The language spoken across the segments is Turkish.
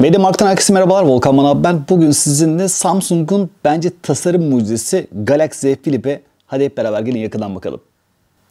Mediamarkt'tan herkese merhabalar. Volkan Manav ben. Bugün sizinle Samsung'un bence tasarım mucizesi Galaxy Flip'e hadi hep beraber gelin yakından bakalım.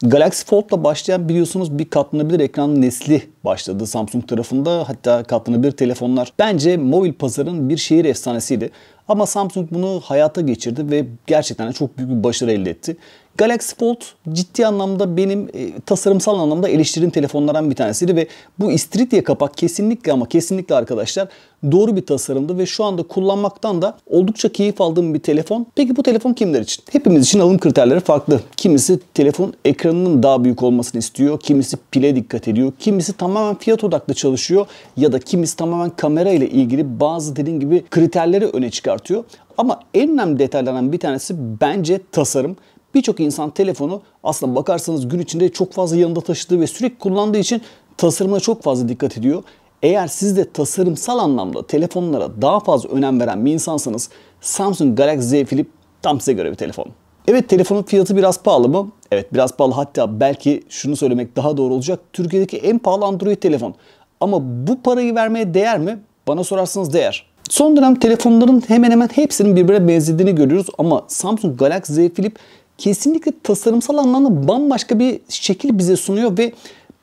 Galaxy Fold'la başlayan biliyorsunuz bir katlanabilir ekran nesli başladı Samsung tarafında. Hatta katlanabilir telefonlar bence mobil pazarın bir şehir efsanesiydi. Ama Samsung bunu hayata geçirdi ve gerçekten çok büyük bir başarı elde etti. Galaxy Fold ciddi anlamda benim e, tasarımsal anlamda eleştirdiğim telefonlardan bir tanesiydi ve bu istiridye kapak kesinlikle ama kesinlikle arkadaşlar doğru bir tasarımdı ve şu anda kullanmaktan da oldukça keyif aldığım bir telefon. Peki bu telefon kimler için? Hepimiz için alım kriterleri farklı. Kimisi telefon ekranının daha büyük olmasını istiyor, kimisi pile dikkat ediyor, kimisi tamamen fiyat odaklı çalışıyor ya da kimisi tamamen kamera ile ilgili bazı dediğim gibi kriterleri öne çıkartıyor. Ama en önemli detaylardan bir tanesi bence tasarım. Birçok insan telefonu aslında bakarsanız gün içinde çok fazla yanında taşıdığı ve sürekli kullandığı için tasarımına çok fazla dikkat ediyor. Eğer siz de tasarımsal anlamda telefonlara daha fazla önem veren bir insansanız Samsung Galaxy Z Flip tam size göre bir telefon. Evet telefonun fiyatı biraz pahalı mı? Evet biraz pahalı hatta belki şunu söylemek daha doğru olacak. Türkiye'deki en pahalı Android telefon. Ama bu parayı vermeye değer mi? Bana sorarsanız değer. Son dönem telefonların hemen hemen hepsinin birbirine benzediğini görüyoruz ama Samsung Galaxy Z Flip kesinlikle tasarımsal anlamda bambaşka bir şekil bize sunuyor ve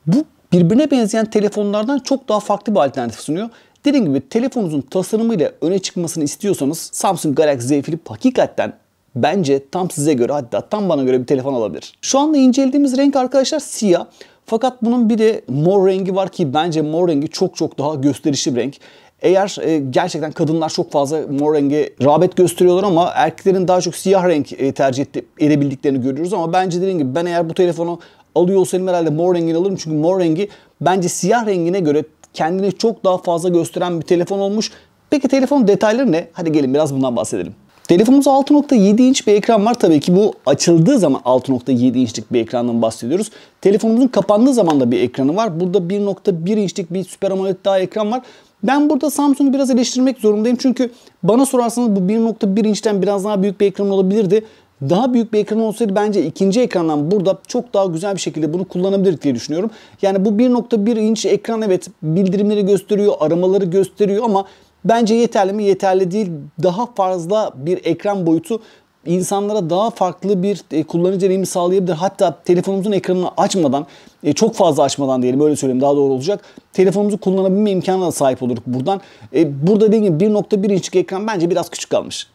bu birbirine benzeyen telefonlardan çok daha farklı bir alternatif sunuyor. Dediğim gibi telefonunuzun tasarımıyla öne çıkmasını istiyorsanız Samsung Galaxy Z Flip hakikaten bence tam size göre hatta tam bana göre bir telefon olabilir. Şu anda incelediğimiz renk arkadaşlar siyah. Fakat bunun bir de mor rengi var ki bence mor rengi çok çok daha gösterişli bir renk. Eğer e, gerçekten kadınlar çok fazla mor rengi rağbet gösteriyorlar ama erkeklerin daha çok siyah renk e, tercih edebildiklerini görüyoruz ama bence dediğim gibi ben eğer bu telefonu alıyor olsaydım herhalde mor rengini alırım. Çünkü mor rengi bence siyah rengine göre kendini çok daha fazla gösteren bir telefon olmuş. Peki telefonun detayları ne? Hadi gelin biraz bundan bahsedelim. Telefonumuzda 6.7 inç bir ekran var. Tabii ki bu açıldığı zaman 6.7 inçlik bir ekrandan bahsediyoruz. Telefonumuzun kapandığı zaman da bir ekranı var. Burada 1.1 inçlik bir Super AMOLED daha ekran var. Ben burada Samsung'u biraz eleştirmek zorundayım. Çünkü bana sorarsanız bu 1.1 inçten biraz daha büyük bir ekran olabilirdi. Daha büyük bir ekran olsaydı bence ikinci ekrandan burada çok daha güzel bir şekilde bunu kullanabilir diye düşünüyorum. Yani bu 1.1 inç ekran evet bildirimleri gösteriyor, aramaları gösteriyor ama bence yeterli mi? Yeterli değil. Daha fazla bir ekran boyutu insanlara daha farklı bir e, kullanıcı deneyimi sağlayabilir. Hatta telefonumuzun ekranını açmadan, e, çok fazla açmadan diyelim öyle söyleyeyim daha doğru olacak. Telefonumuzu kullanabilme imkanına da sahip oluruz buradan. E, burada dediğim gibi 1.1 inçlik ekran bence biraz küçük kalmış.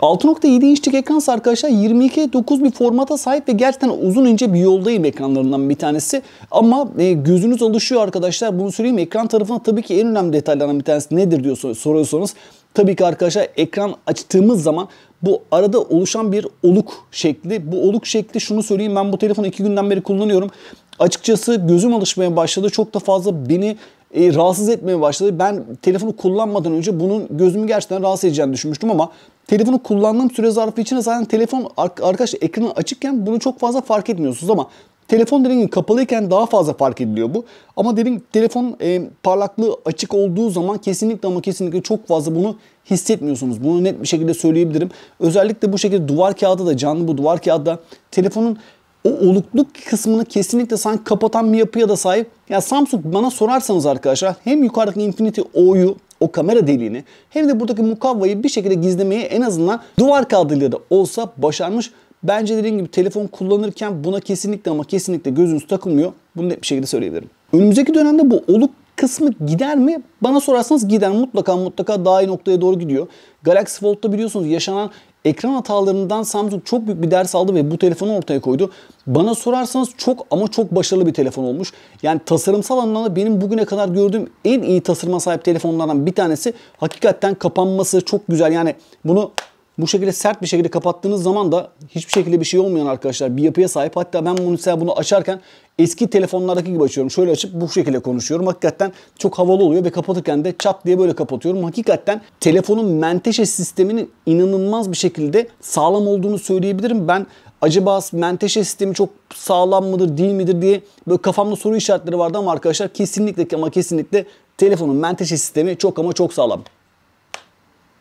6.7 inçlik ekran ise arkadaşlar 22.9 bir formata sahip ve gerçekten uzun ince bir yoldayım ekranlarından bir tanesi. Ama gözünüz alışıyor arkadaşlar. Bunu söyleyeyim ekran tarafına tabii ki en önemli detaylardan bir tanesi nedir diyor soruyorsanız. Tabii ki arkadaşlar ekran açtığımız zaman bu arada oluşan bir oluk şekli. Bu oluk şekli şunu söyleyeyim ben bu telefonu iki günden beri kullanıyorum. Açıkçası gözüm alışmaya başladı. Çok da fazla beni e, rahatsız etmeye başladı. Ben telefonu kullanmadan önce bunun gözümü gerçekten rahatsız edeceğini düşünmüştüm ama telefonu kullandığım süre zarfı için zaten telefon arkadaş ekranı açıkken bunu çok fazla fark etmiyorsunuz ama Telefon dediğim gibi kapalıyken daha fazla fark ediliyor bu. Ama dedim telefon e, parlaklığı açık olduğu zaman kesinlikle ama kesinlikle çok fazla bunu hissetmiyorsunuz. Bunu net bir şekilde söyleyebilirim. Özellikle bu şekilde duvar kağıdı da canlı bu duvar kağıdı da telefonun o olukluk kısmını kesinlikle sanki kapatan bir yapıya da sahip. Ya yani Samsung bana sorarsanız arkadaşlar hem yukarıdaki Infinity O'yu o kamera deliğini hem de buradaki mukavvayı bir şekilde gizlemeye en azından duvar kağıdıyla da olsa başarmış. Bence dediğim gibi telefon kullanırken buna kesinlikle ama kesinlikle gözünüz takılmıyor. Bunu net bir şekilde söyleyebilirim. Önümüzdeki dönemde bu oluk kısmı gider mi? Bana sorarsanız gider. Mutlaka mutlaka daha iyi noktaya doğru gidiyor. Galaxy Fold'da biliyorsunuz yaşanan ekran hatalarından Samsung çok büyük bir ders aldı ve bu telefonu ortaya koydu. Bana sorarsanız çok ama çok başarılı bir telefon olmuş. Yani tasarımsal anlamda benim bugüne kadar gördüğüm en iyi tasarıma sahip telefonlardan bir tanesi. Hakikaten kapanması çok güzel. Yani bunu bu şekilde sert bir şekilde kapattığınız zaman da hiçbir şekilde bir şey olmayan arkadaşlar bir yapıya sahip. Hatta ben bunu mesela bunu açarken eski telefonlardaki gibi açıyorum. Şöyle açıp bu şekilde konuşuyorum. Hakikaten çok havalı oluyor ve kapatırken de çat diye böyle kapatıyorum. Hakikaten telefonun menteşe sisteminin inanılmaz bir şekilde sağlam olduğunu söyleyebilirim. Ben acaba menteşe sistemi çok sağlam mıdır değil midir diye böyle kafamda soru işaretleri vardı ama arkadaşlar kesinlikle ama kesinlikle telefonun menteşe sistemi çok ama çok sağlam.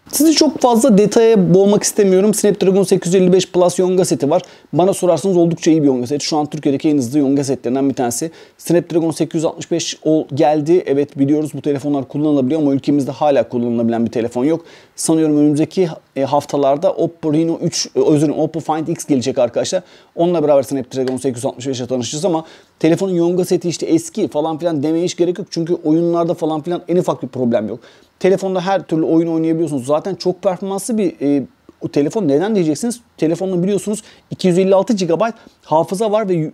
Sizi çok fazla detaya boğmak istemiyorum. Snapdragon 855 Plus Yonga seti var. Bana sorarsanız oldukça iyi bir Yonga seti. Şu an Türkiye'deki en hızlı Yonga setlerinden bir tanesi. Snapdragon 865 geldi. Evet biliyoruz bu telefonlar kullanılabiliyor ama ülkemizde hala kullanılabilen bir telefon yok sanıyorum önümüzdeki e, haftalarda Oppo Reno 3 e, özür dilerim Oppo Find X gelecek arkadaşlar. Onunla beraber Snapdragon 865'e tanışacağız ama telefonun yonga seti işte eski falan filan demeye hiç gerek yok. Çünkü oyunlarda falan filan en ufak bir problem yok. Telefonda her türlü oyun oynayabiliyorsunuz. Zaten çok performanslı bir e, o telefon neden diyeceksiniz? Telefonun biliyorsunuz 256 GB hafıza var ve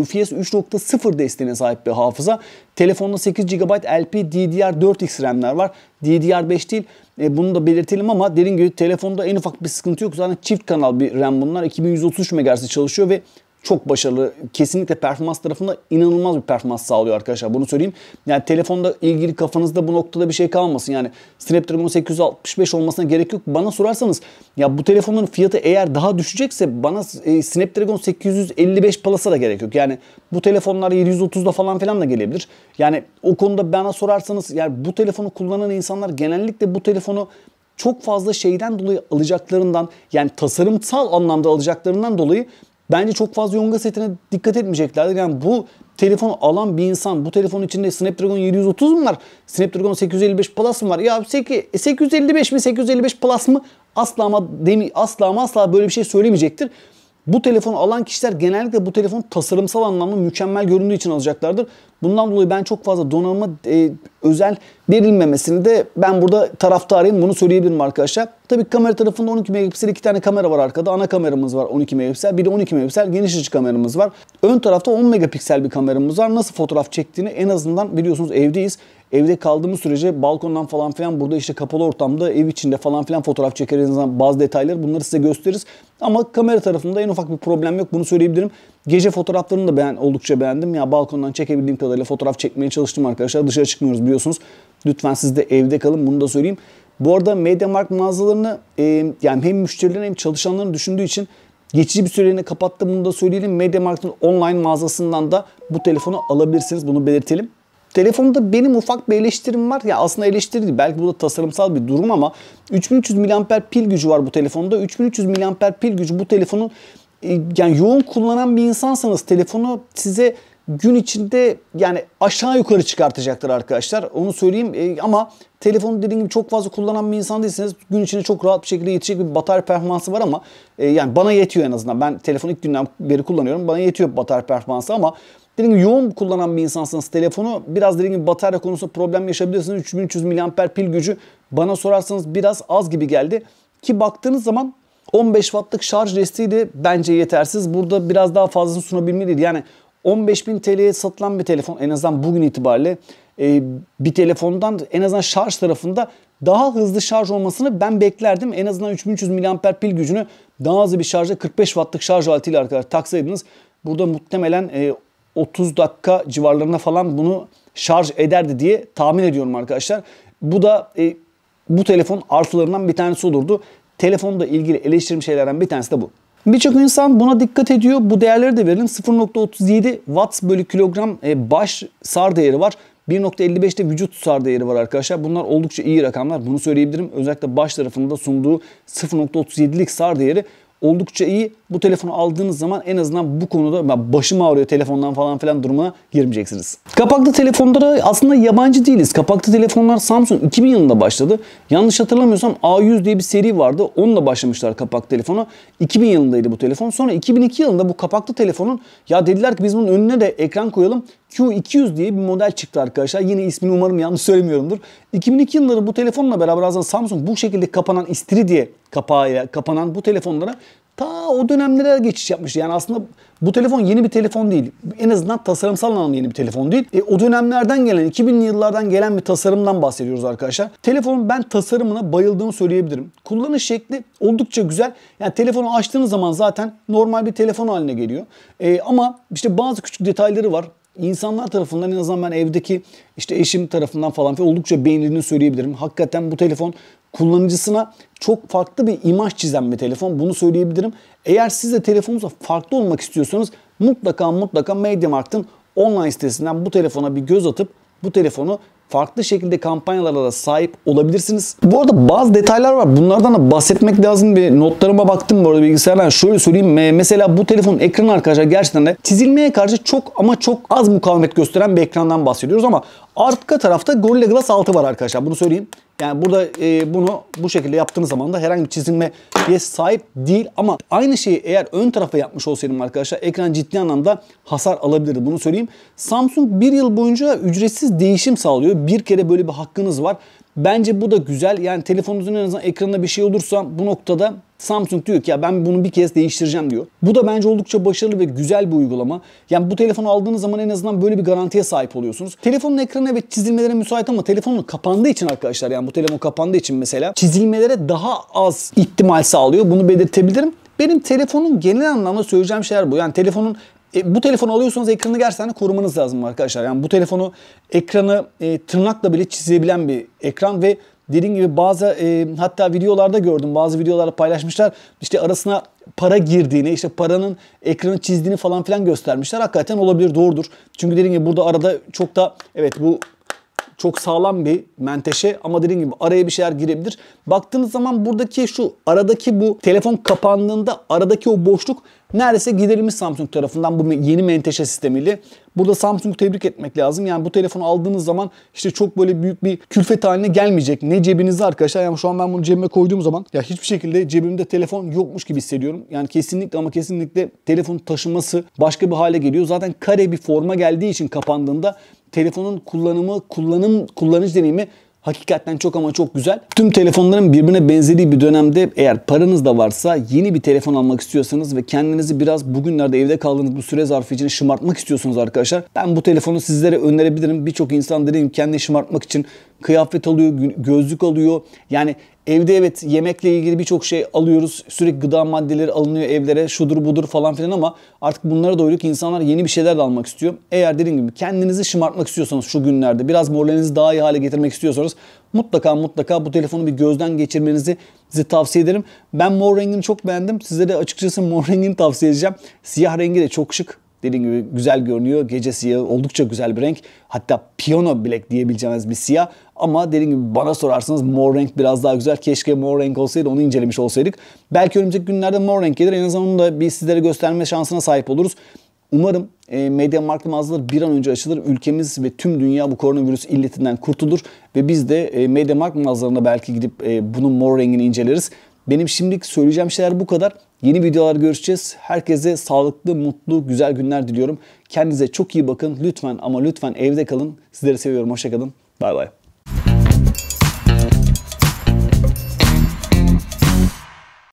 UFS e, 3.0 desteğine sahip bir hafıza. Telefonda 8 GB LPDDR4X RAM'ler var. DDR5 değil. E, bunu da belirtelim ama dediğim gibi telefonda en ufak bir sıkıntı yok. Zaten çift kanal bir RAM bunlar. 2133 MHz çalışıyor ve çok başarılı. Kesinlikle performans tarafında inanılmaz bir performans sağlıyor arkadaşlar. Bunu söyleyeyim. Yani telefonda ilgili kafanızda bu noktada bir şey kalmasın. Yani Snapdragon 865 olmasına gerek yok. Bana sorarsanız ya bu telefonun fiyatı eğer daha düşecekse bana e, Snapdragon 855 Plus'a da gerek yok. Yani bu telefonlar 730'da falan filan da gelebilir. Yani o konuda bana sorarsanız yani bu telefonu kullanan insanlar genellikle bu telefonu çok fazla şeyden dolayı alacaklarından yani tasarımsal anlamda alacaklarından dolayı Bence çok fazla yonga setine dikkat etmeyeceklerdir. Yani bu telefonu alan bir insan bu telefonun içinde Snapdragon 730 mu var? Snapdragon 855 Plus mu var? Ya 855 mi 855 Plus mı? Asla ama demi asla ama asla böyle bir şey söylemeyecektir. Bu telefonu alan kişiler genellikle bu telefon tasarımsal anlamda mükemmel göründüğü için alacaklardır. Bundan dolayı ben çok fazla donanıma e, özel verilmemesini de ben burada taraftarıyım. Bunu söyleyebilirim arkadaşlar. Tabii kamera tarafında 12 megapiksel iki tane kamera var arkada. Ana kameramız var 12 megapiksel. Bir de 12 megapiksel geniş açı kameramız var. Ön tarafta 10 megapiksel bir kameramız var. Nasıl fotoğraf çektiğini en azından biliyorsunuz evdeyiz. Evde kaldığımız sürece balkondan falan filan burada işte kapalı ortamda ev içinde falan filan fotoğraf çekeriz. Bazı detayları bunları size gösteririz. Ama kamera tarafında en ufak bir problem yok. Bunu söyleyebilirim. Gece fotoğraflarını da ben oldukça beğendim. Ya balkondan çekebildiğim kadar kadarıyla fotoğraf çekmeye çalıştım arkadaşlar. Dışarı çıkmıyoruz biliyorsunuz. Lütfen siz de evde kalın bunu da söyleyeyim. Bu arada MediaMarkt mağazalarını e, yani hem müşterilerin hem çalışanların düşündüğü için geçici bir süreliğine kapattım. Bunu da söyleyelim. MediaMarkt'ın online mağazasından da bu telefonu alabilirsiniz. Bunu belirtelim. Telefonda benim ufak bir eleştirim var. Ya aslında eleştirdi Belki bu da tasarımsal bir durum ama 3300 mAh pil gücü var bu telefonda. 3300 mAh pil gücü bu telefonun e, yani yoğun kullanan bir insansanız telefonu size gün içinde yani aşağı yukarı çıkartacaktır arkadaşlar. Onu söyleyeyim e, ama telefonu dediğim gibi çok fazla kullanan bir insan değilseniz gün içinde çok rahat bir şekilde yetecek bir batarya performansı var ama e, yani bana yetiyor en azından. Ben telefonu ilk günden beri kullanıyorum. Bana yetiyor batarya performansı ama dediğim gibi yoğun kullanan bir insansanız telefonu biraz dediğim gibi batarya konusunda problem yaşayabilirsiniz. 3300 mAh pil gücü bana sorarsanız biraz az gibi geldi. Ki baktığınız zaman 15 wattlık şarj desteği de bence yetersiz. Burada biraz daha fazlasını sunabilmeliydi. Yani 15.000 TL'ye satılan bir telefon en azından bugün itibariyle e, bir telefondan en azından şarj tarafında daha hızlı şarj olmasını ben beklerdim. En azından 3300 mAh pil gücünü daha hızlı bir şarjla 45 wattlık şarj aletiyle arkadaşlar taksaydınız burada muhtemelen e, 30 dakika civarlarında falan bunu şarj ederdi diye tahmin ediyorum arkadaşlar. Bu da e, bu telefon artılarından bir tanesi olurdu. Telefonda ilgili eleştirim şeylerden bir tanesi de bu. Birçok insan buna dikkat ediyor. Bu değerleri de verelim. 0.37 watts bölü kilogram e, baş sar değeri var. 1.55'te vücut sar değeri var arkadaşlar. Bunlar oldukça iyi rakamlar. Bunu söyleyebilirim. Özellikle baş tarafında sunduğu 0.37'lik sar değeri oldukça iyi bu telefonu aldığınız zaman en azından bu konuda başım ağrıyor telefondan falan filan durumuna girmeyeceksiniz. Kapaklı telefonlara aslında yabancı değiliz. Kapaklı telefonlar Samsung 2000 yılında başladı. Yanlış hatırlamıyorsam A100 diye bir seri vardı. Onunla başlamışlar kapak telefonu. 2000 yılındaydı bu telefon. Sonra 2002 yılında bu kapaklı telefonun ya dediler ki biz bunun önüne de ekran koyalım. Q200 diye bir model çıktı arkadaşlar. Yine ismini umarım yanlış söylemiyorumdur. 2002 yılları bu telefonla beraber aslında Samsung bu şekilde kapanan istiri diye kapağı kapanan bu telefonlara ta o dönemlere geçiş yapmıştı. Yani aslında bu telefon yeni bir telefon değil. En azından tasarımsal anlamda yeni bir telefon değil. E, o dönemlerden gelen, 2000'li yıllardan gelen bir tasarımdan bahsediyoruz arkadaşlar. Telefonun ben tasarımına bayıldığımı söyleyebilirim. Kullanış şekli oldukça güzel. Yani telefonu açtığınız zaman zaten normal bir telefon haline geliyor. E, ama işte bazı küçük detayları var insanlar tarafından en azından ben evdeki işte eşim tarafından falan oldukça beğenildiğini söyleyebilirim. Hakikaten bu telefon kullanıcısına çok farklı bir imaj çizen bir telefon. Bunu söyleyebilirim. Eğer siz de telefonunuzla farklı olmak istiyorsanız mutlaka mutlaka MediaMarkt'ın online sitesinden bu telefona bir göz atıp bu telefonu farklı şekilde kampanyalara da sahip olabilirsiniz. Bu arada bazı detaylar var. Bunlardan da bahsetmek lazım. Bir notlarıma baktım bu arada bilgisayardan. Şöyle söyleyeyim. Mesela bu telefonun ekranı arkadaşlar gerçekten de çizilmeye karşı çok ama çok az mukavemet gösteren bir ekrandan bahsediyoruz ama arka tarafta Gorilla Glass 6 var arkadaşlar. Bunu söyleyeyim. Yani burada e, bunu bu şekilde yaptığınız zaman da herhangi bir çizilme diye sahip değil ama aynı şeyi eğer ön tarafa yapmış olsaydım arkadaşlar ekran ciddi anlamda hasar alabilirdi bunu söyleyeyim. Samsung bir yıl boyunca ücretsiz değişim sağlıyor. Bir kere böyle bir hakkınız var. Bence bu da güzel. Yani telefonunuzun en azından ekranında bir şey olursa bu noktada Samsung diyor ki ya ben bunu bir kez değiştireceğim diyor. Bu da bence oldukça başarılı ve güzel bir uygulama. Yani bu telefonu aldığınız zaman en azından böyle bir garantiye sahip oluyorsunuz. Telefonun ekranı evet çizilmelere müsait ama telefonun kapandığı için arkadaşlar yani bu telefon kapandığı için mesela çizilmelere daha az ihtimal sağlıyor. Bunu belirtebilirim. Benim telefonun genel anlamda söyleyeceğim şeyler bu. Yani telefonun e, bu telefonu alıyorsanız ekranı gerçekten korumanız lazım arkadaşlar. Yani bu telefonu ekranı e, tırnakla bile çizebilen bir ekran ve dediğim gibi bazı e, hatta videolarda gördüm. Bazı videolarda paylaşmışlar. işte arasına para girdiğini, işte paranın ekranı çizdiğini falan filan göstermişler. Hakikaten olabilir, doğrudur. Çünkü dediğim gibi burada arada çok da evet bu çok sağlam bir menteşe ama dediğim gibi araya bir şeyler girebilir. Baktığınız zaman buradaki şu aradaki bu telefon kapandığında aradaki o boşluk neredeyse giderilmiş Samsung tarafından bu yeni menteşe sistemiyle. Burada Samsung'u tebrik etmek lazım. Yani bu telefonu aldığınız zaman işte çok böyle büyük bir külfet haline gelmeyecek. Ne cebinizde arkadaşlar. Yani şu an ben bunu cebime koyduğum zaman ya hiçbir şekilde cebimde telefon yokmuş gibi hissediyorum. Yani kesinlikle ama kesinlikle telefon taşıması başka bir hale geliyor. Zaten kare bir forma geldiği için kapandığında telefonun kullanımı, kullanım kullanıcı deneyimi hakikaten çok ama çok güzel. Tüm telefonların birbirine benzediği bir dönemde eğer paranız da varsa yeni bir telefon almak istiyorsanız ve kendinizi biraz bugünlerde evde kaldığınız bu süre zarfı için şımartmak istiyorsunuz arkadaşlar. Ben bu telefonu sizlere önerebilirim. Birçok insan dediğim kendini şımartmak için kıyafet alıyor, gözlük alıyor. Yani evde evet yemekle ilgili birçok şey alıyoruz. Sürekli gıda maddeleri alınıyor evlere şudur budur falan filan ama artık bunlara doyduk ki insanlar yeni bir şeyler de almak istiyor. Eğer dediğim gibi kendinizi şımartmak istiyorsanız şu günlerde biraz moralinizi daha iyi hale getirmek istiyorsanız mutlaka mutlaka bu telefonu bir gözden geçirmenizi size tavsiye ederim. Ben mor rengini çok beğendim. Size de açıkçası mor rengini tavsiye edeceğim. Siyah rengi de çok şık. Dediğim gibi güzel görünüyor. Gece siyahı oldukça güzel bir renk. Hatta piyano black diyebileceğimiz bir siyah. Ama dediğim gibi bana sorarsanız mor renk biraz daha güzel. Keşke mor renk olsaydı onu incelemiş olsaydık. Belki önümüzdeki günlerde mor renk gelir. En azından onu da biz sizlere gösterme şansına sahip oluruz. Umarım e, medya marklı mağazalar bir an önce açılır. Ülkemiz ve tüm dünya bu koronavirüs illetinden kurtulur. Ve biz de e, medya marklı mağazalarına belki gidip e, bunun mor rengini inceleriz. Benim şimdilik söyleyeceğim şeyler bu kadar. Yeni videolar görüşeceğiz. Herkese sağlıklı, mutlu, güzel günler diliyorum. Kendinize çok iyi bakın. Lütfen ama lütfen evde kalın. Sizleri seviyorum. Hoşçakalın. Bay bay.